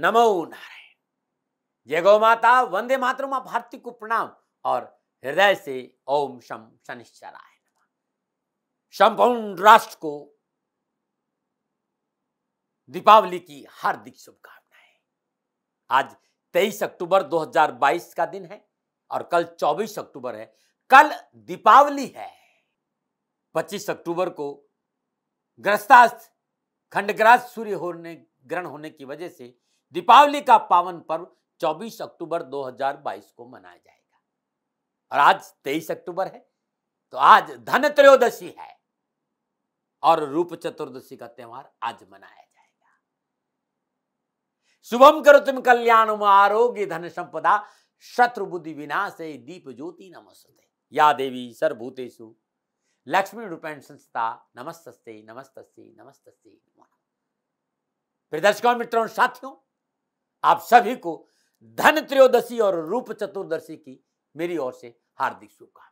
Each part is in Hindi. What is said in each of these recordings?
नमो नारायण जय गौ माता वंदे मातरम माँ भारती को प्रणाम और हृदय से ओम शम शनिश्चराय संपूर्ण राष्ट्र को दीपावली की हार्दिक शुभकामनाएं आज 23 अक्टूबर 2022 का दिन है और कल 24 अक्टूबर है कल दीपावली है 25 अक्टूबर को ग्रस्तास्त खंडग्रास सूर्य होने ग्रहण होने की वजह से दीपावली का पावन पर्व 24 अक्टूबर 2022 को मनाया जाएगा और आज 23 अक्टूबर है तो आज धन त्रयोदशी है और रूप चतुर्दशी का त्यौहार आज मनाया जाएगा शुभम करो तुम कल्याण आरोग्य धन संपदा शत्रु बुद्धि विनाश दीप ज्योति नमस्ते या देवी सर्वभूतेशु लक्ष्मी रूपेण संस्था नमस्त नमस्त नमस्त प्रिय दर्शकों मित्रों साथियों आप सभी को धन त्रयोदशी और रूप चतुर्दशी की मेरी ओर से हार्दिक शुभकामनाएं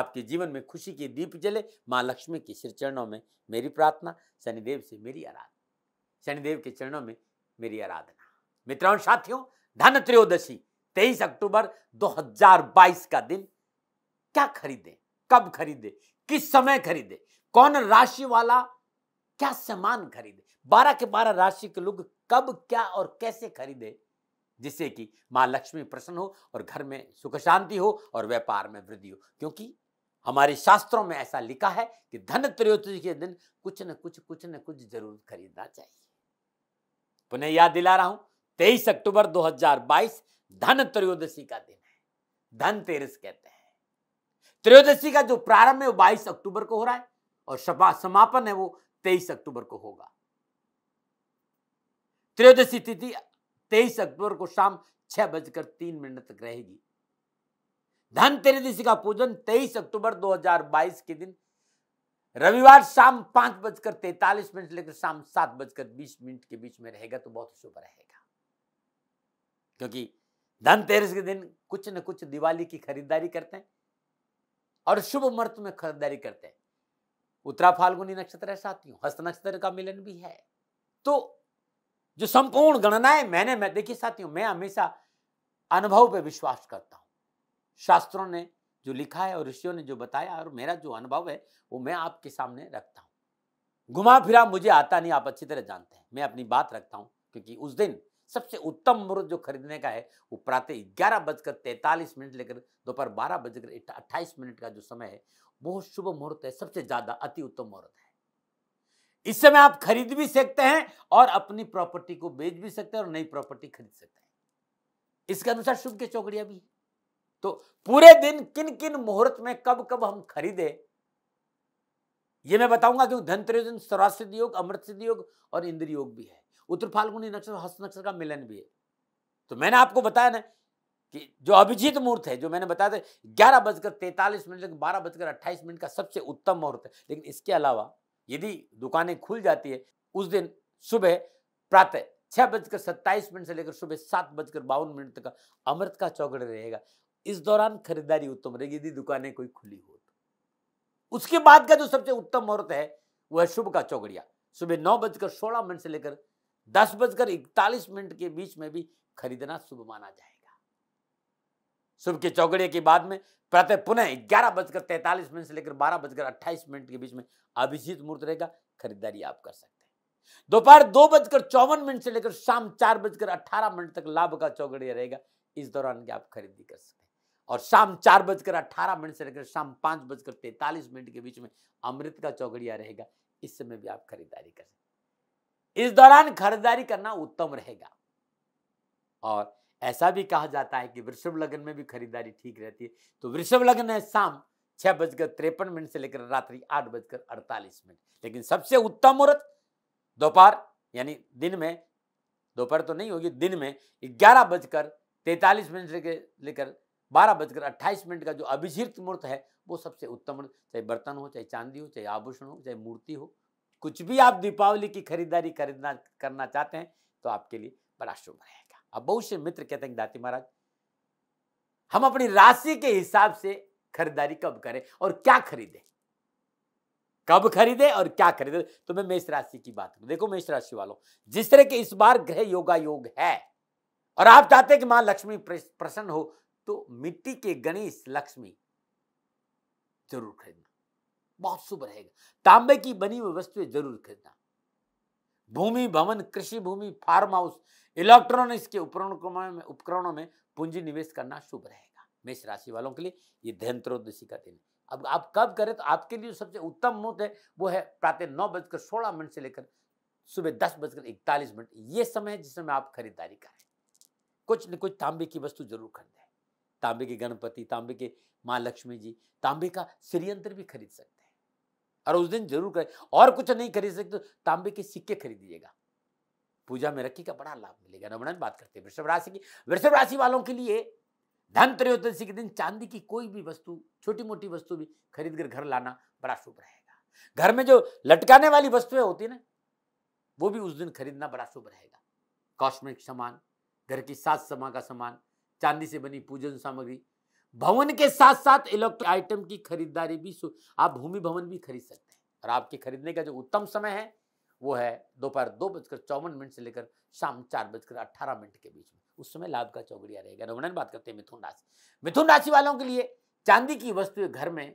आपके जीवन में खुशी के दीप जले माँ लक्ष्मी के श्री चरणों में मेरी प्रार्थना शनिदेव से मेरी आराधना शनिदेव के चरणों में मेरी आराधना मित्रों साथियों धन त्रयोदशी तेईस अक्टूबर 2022 का दिन क्या खरीदे कब खरीदे किस समय खरीदे कौन राशि वाला क्या सामान खरीदे बारह के बारह राशि के लोग कब क्या और कैसे खरीदे जिससे कि माँ लक्ष्मी प्रसन्न हो और घर में सुख शांति हो और व्यापार में वृद्धि हो क्योंकि हमारे शास्त्रों में ऐसा लिखा है कि धन त्रयोदशी के दिन कुछ न कुछ कुछ न कुछ जरूर खरीदना चाहिए पुनः याद दिला रहा हूं तेईस अक्टूबर 2022 धन त्रयोदशी का दिन है धनतेरस कहते हैं त्रयोदशी का जो प्रारंभ है वो बाईस अक्टूबर को हो रहा है और समापन है वो तेईस अक्टूबर को होगा त्रयोदशी तिथि तेईस अक्टूबर को शाम छह बजकर तीन मिनट तक रहेगी धन त्रयोदशी का पूजन तेईस अक्टूबर 2022 के दिन रविवार शाम पांच बजकर तैतालीस मिनट लेकर शाम सात बजकर बीस मिनट के बीच में रहेगा तो बहुत शुभ रहेगा क्योंकि धनतेरस के दिन कुछ न कुछ दिवाली की खरीदारी करते हैं और शुभ मुहूर्त में खरीदारी करते हैं उत्तरा फाल्गुनी नक्षत्र है साथियों हस्त नक्षत्र का मिलन भी है तो जो संपूर्ण गणनाएं मैंने मैं देखिए साथियों मैं हमेशा अनुभव पे विश्वास करता हूँ शास्त्रों ने जो लिखा है और ऋषियों ने जो बताया और मेरा जो अनुभव है वो मैं आपके सामने रखता हूँ घुमा फिरा मुझे आता नहीं आप अच्छी तरह जानते हैं मैं अपनी बात रखता हूँ क्योंकि उस दिन सबसे उत्तम मुहूर्त जो खरीदने का है वो प्रातः ग्यारह बजकर तैंतालीस मिनट लेकर दोपहर बारह बजकर अट्ठाईस मिनट का जो समय है बहुत शुभ मुहूर्त है सबसे ज़्यादा अति उत्तम मुहूर्त है इस समय आप खरीद भी सकते हैं और अपनी प्रॉपर्टी को बेच भी सकते हैं और नई प्रॉपर्टी खरीद सकते हैं इसके अनुसार शुभ के चौकड़िया भी तो पूरे दिन किन किन मुहूर्त में कब कब हम खरीदे ये मैं बताऊंगा क्योंकि धनतेरस स्वराज सिद्ध योग अमृत सिद्ध योग और इंद्र योग भी है उत्तर फाल्गुनी नक्षत्र हस्त नक्षत्र का मिलन भी है तो मैंने आपको बताया ना कि जो अभिजीत मुहूर्त है जो मैंने बताया था ग्यारह बजकर तैतालीस मिनट लेकिन बारह बजकर अट्ठाईस मिनट का सबसे उत्तम मुहूर्त है लेकिन इसके अलावा यदि दुकानें खुल जाती है उस दिन सुबह प्रातः छः बजकर सत्ताईस मिनट से लेकर सुबह सात बजकर बावन मिनट तक अमृत का चौकड़ रहेगा इस दौरान खरीदारी उत्तम रहेगी यदि दुकानें कोई खुली हो तो उसके बाद का जो सबसे उत्तम मुहूर्त है वह शुभ का चौकड़िया सुबह नौ बजकर सोलह मिनट से लेकर दस बजकर इकतालीस मिनट के बीच में भी खरीदना शुभ माना जाएगा सुबह के चौगड़े के बाद में प्रातः पुनः ग्यारह बजकर तैंतालीस मिनट से लेकर बारह बजकर अट्ठाईस मिनट के बीच में अभिजीत मुहूर्त रहेगा खरीदारी आप कर सकते हैं दोपहर दो बजकर चौवन मिनट से लेकर शाम चार बजकर अट्ठारह मिनट तक लाभ का चौगड़िया रहेगा इस दौरान की आप खरीदी कर सकते हैं और शाम चार बजकर अट्ठारह मिनट से लेकर शाम पाँच बजकर तैंतालीस मिनट के बीच में अमृत का चौकड़िया रहेगा इस समय भी आप खरीदारी कर सकते इस दौरान खरीदारी करना उत्तम रहेगा और ऐसा भी कहा जाता है कि वृषभ लगन में भी खरीदारी ठीक रहती है तो वृषभ लग्न है शाम छह बजकर तिरपन मिनट से लेकर रात्रि आठ बजकर अड़तालीस मिनट लेकिन सबसे उत्तम मुहूर्त दोपहर यानी दिन में दोपहर तो नहीं होगी दिन में ग्यारह बजकर तैंतालीस मिनट से लेकर बारह बजकर अट्ठाईस मिनट का जो अभिजीत मुहूर्त है वो सबसे उत्तम मुहूर्त चाहे बर्तन हो चाहे चांदी हो चाहे आभूषण हो चाहे मूर्ति हो कुछ भी आप दीपावली की खरीदारी खरीदना करना चाहते हैं तो आपके लिए बड़ा शुभ रहेगा अब बहुत से मित्र कहते हैं दाती महाराज हम अपनी राशि के हिसाब से खरीदारी कब करें और क्या खरीदें कब खरीदे और क्या खरीदे तो मैं मेष राशि की बात करूं देखो मेष राशि वालों जिस तरह के इस बार ग्रह योगा योग है और आप चाहते हैं कि मां लक्ष्मी प्रसन्न हो तो मिट्टी के गणेश लक्ष्मी जरूर खरीदना बहुत शुभ रहेगा तांबे की बनी हुई वस्तुएं जरूर खरीदना भूमि भवन कृषि भूमि फार्म हाउस इलेक्ट्रॉन इसके उपकरणों में उपकरणों में पूंजी निवेश करना शुभ रहेगा मेष राशि वालों के लिए ये धनत्रोदशी का दिन अब आप कब करें तो आपके लिए सबसे उत्तम मुहूर्त है वो है प्रातः नौ बजकर सोलह मिनट से लेकर सुबह दस बजकर इकतालीस मिनट ये समय है जिसमें आप खरीदारी करें कुछ न कुछ तांबे की वस्तु जरूर खरीदें तांबे के गणपति तांबे के माँ लक्ष्मी जी तांबे का श्रीयंत्र भी खरीद सकते हैं और उस दिन जरूर करें और कुछ नहीं खरीद सकते तो तांबे के सिक्के खरीदिएगा पूजा में रखी का बड़ा लाभ मिलेगा नमन बात करते हैं वृषभ राशि की वृषभ राशि वालों के लिए धन त्रयोदशी के दिन चांदी की कोई भी वस्तु छोटी मोटी वस्तु भी खरीद कर घर लाना बड़ा शुभ रहेगा घर में जो लटकाने वाली वस्तुएं होती है ना वो भी उस दिन खरीदना बड़ा शुभ रहेगा कॉस्मेटिक सामान घर की सात समा का सामान चांदी से बनी पूजन सामग्री भवन के साथ साथ इलेक्ट्रिक आइटम की खरीदारी भी आप भूमि भवन भी खरीद सकते हैं और आपके खरीदने का जो उत्तम समय है वो है दोपहर दो, बजकर चौवन मिनट से लेकर शाम चार बजकर अट्ठारह मिनट के बीच में उस समय लाभ का चौगड़िया रहेगा रमणन बात करते हैं मिथुन राशि मिथुन राशि वालों के लिए चांदी की वस्तु घर में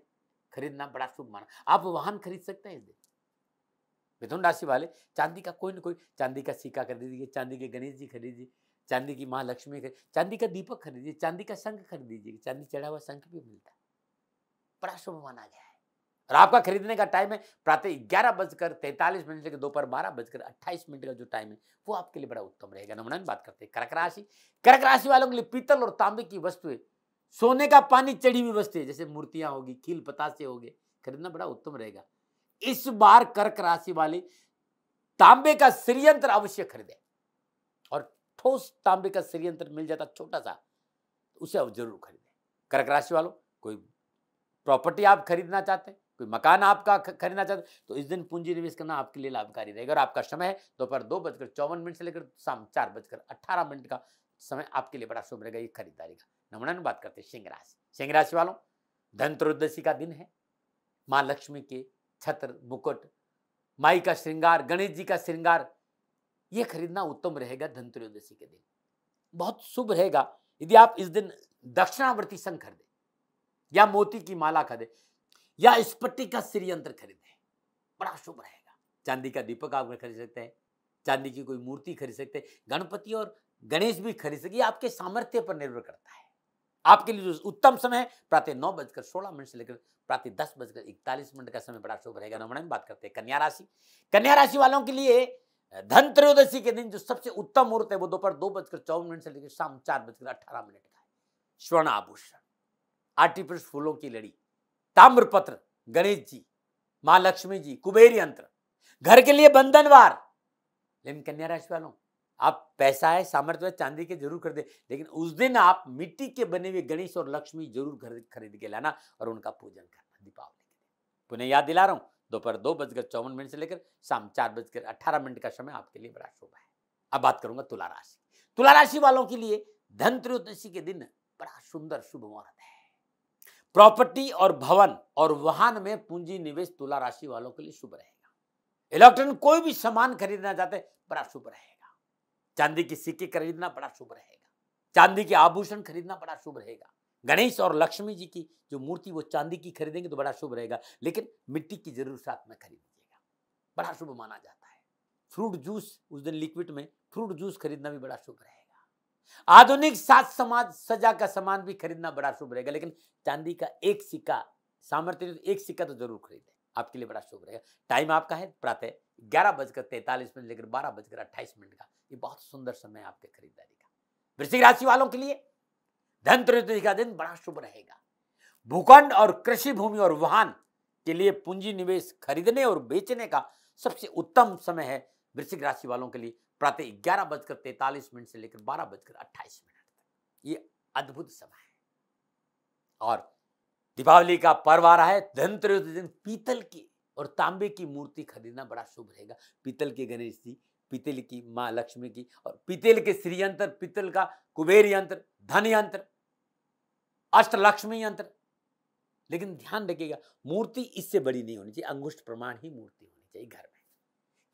खरीदना बड़ा शुभ माना आप वाहन खरीद सकते हैं इस दिन मिथुन राशि वाले चांदी का कोई ना कोई चांदी का सिक्का खरीदिए चांदी के गणेश जी खरीदिए चांदी की महालक्ष्मी खरीद चांदी का दीपक खरीदिए चांदी का शंख खरीदिए चांदी चढ़ा हुआ शंख भी मिलता है बड़ा शुभ माना गया है और आपका खरीदने का टाइम है प्रातः ग्यारह बजकर तैंतालीस मिनट लेकर दोपहर बारह बजकर अट्ठाईस मिनट का जो टाइम है वो आपके लिए बड़ा उत्तम रहेगा नमूना बात करते हैं कर्क राशि कर्क राशि वालों के लिए पीतल और तांबे की वस्तुएं सोने का पानी चढ़ी हुई वस्तुएं जैसे मूर्तियां होगी खील पतासे हो खरीदना बड़ा उत्तम रहेगा इस बार कर्क राशि वाले तांबे का श्रीयंत्र अवश्य खरीदे और ठोस तांबे का श्रीयंत्र मिल जाता छोटा सा उसे अब जरूर खरीदें कर्क राशि वालों कोई प्रॉपर्टी आप खरीदना चाहते हैं कोई मकान आपका खरीदना चाहते तो इस दिन पूंजी निवेश करना आपके लिए लाभकारी रहेगा और आपका समय है दोपहर दो बजकर चौवन मिनट से लेकर शाम चार बजकर अट्ठारह मिनट का समय आपके लिए बड़ा शुभ रहेगा ये खरीदारी का नमणन बात करते हैं सिंह राशि सिंह राशि वालों धनत्रयोदशी का दिन है माँ लक्ष्मी के छत्र मुकुट माई का श्रृंगार गणेश जी का श्रृंगार ये खरीदना उत्तम रहेगा धनत्रयोदशी के दिन बहुत शुभ रहेगा यदि आप इस दिन दक्षिणावर्ती संघ खरीदें या मोती की माला खरीदें या स्पट्टी का श्रीयंत्र खरीदें बड़ा शुभ रहेगा चांदी का दीपक आप खरीद सकते हैं चांदी की कोई मूर्ति खरीद सकते हैं गणपति और गणेश भी खरीद सके आपके सामर्थ्य पर निर्भर करता है आपके लिए जो उत्तम समय है प्रातः नौ बजकर सोलह मिनट से लेकर प्रातः दस बजकर इकतालीस मिनट का समय बड़ा शुभ रहेगा नमण बात करते हैं कन्या राशि कन्या राशि वालों के लिए धन त्रयोदशी के दिन जो सबसे उत्तम मुहूर्त है वो दोपहर दो बजकर चौवन मिनट से लेकर शाम चार बजकर अठारह मिनट का है स्वर्ण आभूषण आर्टिफिशियल फूलों की लड़ी ताम्रपत्र गणेश जी माँ लक्ष्मी जी कुबेर यंत्र घर के लिए बंधनवार लेकिन कन्या राशि वालों आप पैसा है सामर्थ्य चांदी के जरूर खरीदे लेकिन उस दिन आप मिट्टी के बने हुए गणेश और लक्ष्मी जरूर खरीद के लाना और उनका पूजन करना दीपावली के लिए पुनः याद दिला रहा हूँ दोपहर दो, बजकर चौवन मिनट से लेकर शाम चार बजकर अट्ठारह मिनट का समय आपके लिए बड़ा शोभा है अब बात करूंगा तुला राशि तुला राशि वालों के लिए धन त्रयोदशी के दिन बड़ा सुंदर शुभ मुहूर्त है प्रॉपर्टी और भवन और वाहन में पूंजी निवेश तुला राशि वालों के लिए शुभ रहेगा इलेक्ट्रॉनिक कोई भी सामान खरीदना चाहते बड़ा शुभ रहेगा चांदी की सिक्के खरीदना बड़ा शुभ रहेगा चांदी के आभूषण खरीदना बड़ा शुभ रहेगा गणेश और लक्ष्मी जी की जो मूर्ति वो चांदी की खरीदेंगे तो बड़ा शुभ रहेगा लेकिन मिट्टी की जरूर साथ में खरीद लीजिएगा बड़ा शुभ माना जाता है फ्रूट जूस उस दिन लिक्विड में फ्रूट जूस खरीदना भी बड़ा शुभ रहेगा आधुनिक सात समाज सजा का सामान भी खरीदना बड़ा शुभ रहेगा लेकिन चांदी का एक सिक्का सामर्थ्य तो एक सिक्का तो जरूर खरीदें आपके लिए बड़ा शुभ रहेगा टाइम आपका है प्रातः ग्यारह बजकर तैंतालीस मिनट लेकर बारह बजकर अट्ठाईस मिनट का ये बहुत सुंदर समय आपके खरीदारी का वृश्चिक राशि वालों के लिए धन त्रयोदशी का दिन बड़ा शुभ रहेगा भूखंड और कृषि भूमि और वाहन के लिए पूंजी निवेश खरीदने और बेचने का सबसे उत्तम समय है वृश्चिक राशि वालों के लिए प्रातः ग्यारह बजकर तैतालीस मिनट से लेकर बारह बजकर अट्ठाईस मिनट तक ये अद्भुत समय है और दीपावली का पर्व आ रहा है धनतेरस दिन पीतल की और तांबे की मूर्ति खरीदना बड़ा शुभ रहेगा पीतल के गणेश जी पीतल की माँ लक्ष्मी की और पीतल के श्री यंत्र पीतल का कुबेर यंत्र धन यंत्र अष्टलक्ष्मी यंत्र लेकिन ध्यान रखिएगा मूर्ति इससे बड़ी नहीं होनी चाहिए अंगुष्ठ प्रमाण ही मूर्ति होनी चाहिए घर में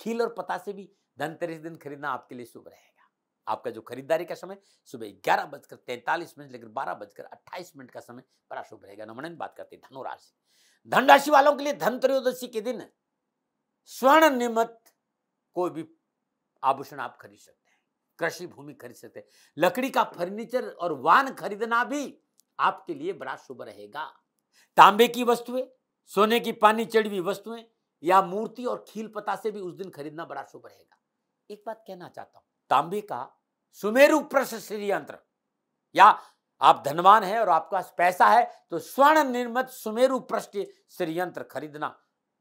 खील और पता से भी धनतेरस दिन खरीदना आपके लिए शुभ रहेगा आपका जो खरीदारी का समय सुबह ग्यारह बजकर तैंतालीस मिनट लेकर बारह बजकर अट्ठाईस मिनट का समय बड़ा शुभ रहेगा नमन बात करते हैं धनुराशि धनराशि वालों के लिए धन त्रयोदशी के दिन स्वर्ण निमित कोई भी आभूषण आप खरीद सकते हैं कृषि भूमि खरीद सकते हैं लकड़ी का फर्नीचर और वाहन खरीदना भी आपके लिए बड़ा शुभ रहेगा तांबे की वस्तुएं सोने की पानी चढ़ी हुई वस्तुएं या मूर्ति और खील पता से भी उस दिन खरीदना बड़ा शुभ रहेगा एक बात कहना चाहता हूं तांबे का सुमेरु प्रशस्त्र यंत्र या आप धनवान हैं और आपके पास पैसा है तो स्वर्ण निर्मित सुमेरु प्रश्न श्रीयंत्र खरीदना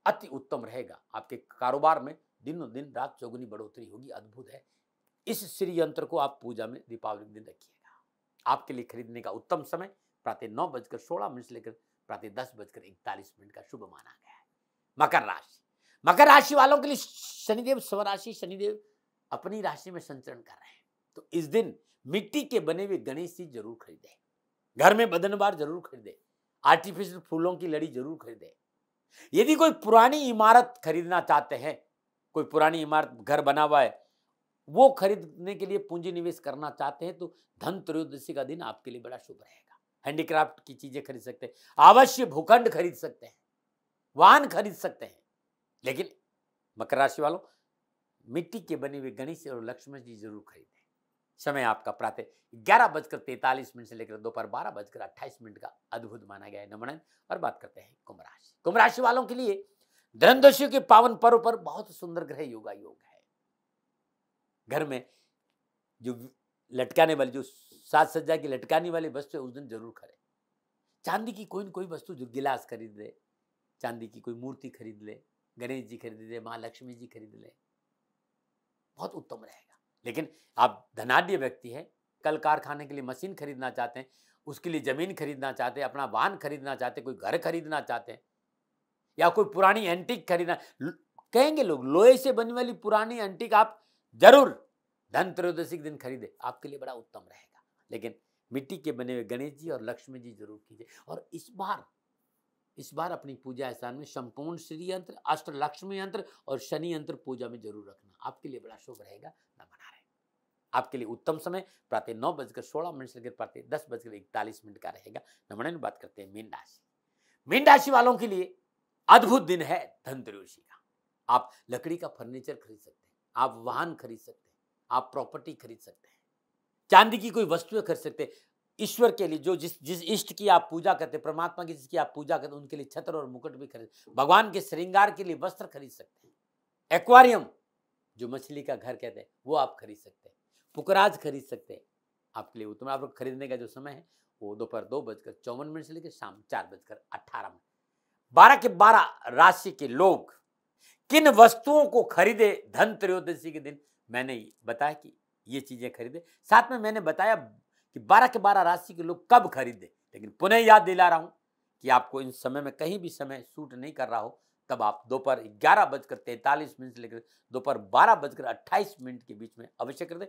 अति उत्तम रहेगा आपके कारोबार में दिनों दिन रात चौगुनी बढ़ोतरी होगी अद्भुत है इस श्रीयंत्र को आप पूजा में दीपावली दिन रखिएगा आपके लिए खरीदने का उत्तम समय प्रातः नौ बजकर सोलह मिनट से लेकर प्रातः दस बजकर इकतालीस मिनट का शुभ माना गया है मकर राशि मकर राशि वालों के लिए शनिदेव स्वराशि शनिदेव अपनी राशि में संचरण कर रहे हैं तो इस दिन मिट्टी के बने हुए गणेश जी जरूर खरीदे घर में बदन बार जरूर खरीदे आर्टिफिशियल फूलों की लड़ी जरूर खरीदे यदि कोई पुरानी इमारत खरीदना चाहते हैं कोई पुरानी इमारत घर बना हुआ है वो खरीदने के लिए पूंजी निवेश करना चाहते हैं तो धन त्रयोदशी का दिन आपके लिए बड़ा शुभ रहेगा हैंडीक्राफ्ट की चीजें खरीद सकते हैं अवश्य भूखंड खरीद सकते हैं वाहन खरीद सकते हैं लेकिन मकर राशि वालों मिट्टी के बने हुए गणेश और लक्ष्मण जी जरूर खरीदें समय आपका प्रातः ग्यारह बजकर तैतालीस मिनट से लेकर दोपहर बारह बजकर अट्ठाईस मिनट का अद्भुत माना गया है नमणन और बात करते हैं कुंभ राशि कुंभ राशि वालों के लिए धनदस्यु के पावन पर्व पर बहुत सुंदर ग्रह योगा योग है घर में जो लटकाने वाली जो साज सज्जा की लटकाने वाली वस्तु है उस दिन जरूर खड़े चांदी की कोई ना कोई वस्तु जो गिलास खरीद ले चांदी की कोई मूर्ति खरीद ले गणेश जी खरीद ले माँ लक्ष्मी जी खरीद ले बहुत उत्तम रहेगा लेकिन आप धनाढ़ व्यक्ति है कल कारखाने के लिए मशीन खरीदना चाहते हैं उसके लिए ज़मीन खरीदना चाहते हैं अपना वाहन खरीदना चाहते हैं कोई घर खरीदना चाहते हैं या कोई पुरानी एंटीक खरीदना कहेंगे लोग लोहे से बनने वाली पुरानी एंटीक आप जरूर धन त्रयोदशी के दिन खरीदे आपके लिए बड़ा उत्तम रहेगा लेकिन मिट्टी के बने हुए गणेश जी और लक्ष्मी जी जरूर कीजिए और इस बार इस बार अपनी पूजा स्थान में संपूर्ण श्री यंत्र अष्ट लक्ष्मी यंत्र और शनि यंत्र पूजा में जरूर रखना आपके लिए बड़ा शुभ रहेगा ना बना रहे आपके लिए उत्तम समय प्रातः नौ बजकर सोलह मिनट से लेकर प्रातः दस बजकर इकतालीस मिनट का रहेगा नमन बात करते हैं मीन राशि मीन राशि वालों के लिए अद्भुत दिन है धनतेरसी का आप लकड़ी का फर्नीचर खरीद सकते हैं आप वाहन खरीद सकते हैं आप प्रॉपर्टी खरीद सकते हैं चांदी की कोई वस्तुएं खरीद सकते हैं ईश्वर के लिए जो जिस जिस इष्ट की आप पूजा करते हैं परमात्मा की जिसकी आप पूजा करते हैं उनके लिए छत्र और मुकुट भी खरीद भगवान के श्रृंगार के लिए वस्त्र खरीद सकते हैं एक्वारियम जो मछली का घर कहते हैं वो आप खरीद सकते हैं पुकराज खरीद सकते हैं आपके लिए उत्तम आप खरीदने का जो समय है वो दोपहर दो, बजकर चौवन मिनट से लेकर शाम चार बजकर अठारह मिनट बारह के बारह राशि के लोग किन वस्तुओं को खरीदे धन त्रयोदशी के दिन मैंने बताया कि ये चीज़ें खरीदे साथ में मैंने बताया कि बारह के बारह राशि के लोग कब खरीदे लेकिन पुनः याद दिला रहा हूं कि आपको इन समय में कहीं भी समय सूट नहीं कर रहा हो तब आप दोपहर ग्यारह बजकर तैंतालीस मिनट से लेकर दोपहर बारह बजकर अट्ठाईस मिनट के बीच में अवश्य कर दें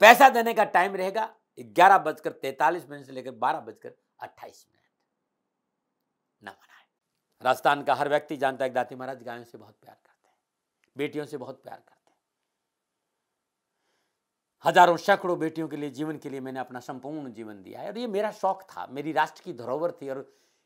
पैसा देने का टाइम रहेगा ग्यारह बजकर तैंतालीस मिनट से लेकर बारह बजकर अट्ठाईस मिनट न मनाए राजस्थान का हर व्यक्ति जानता है दाती महाराज गायों से बहुत प्यार करते हैं बेटियों से बहुत प्यार करते हैं हजारों सैकड़ों बेटियों के लिए जीवन के लिए मैंने अपना संपूर्ण जीवन दिया है और ये मेरा शौक था मेरी राष्ट्र की धरोहर थी और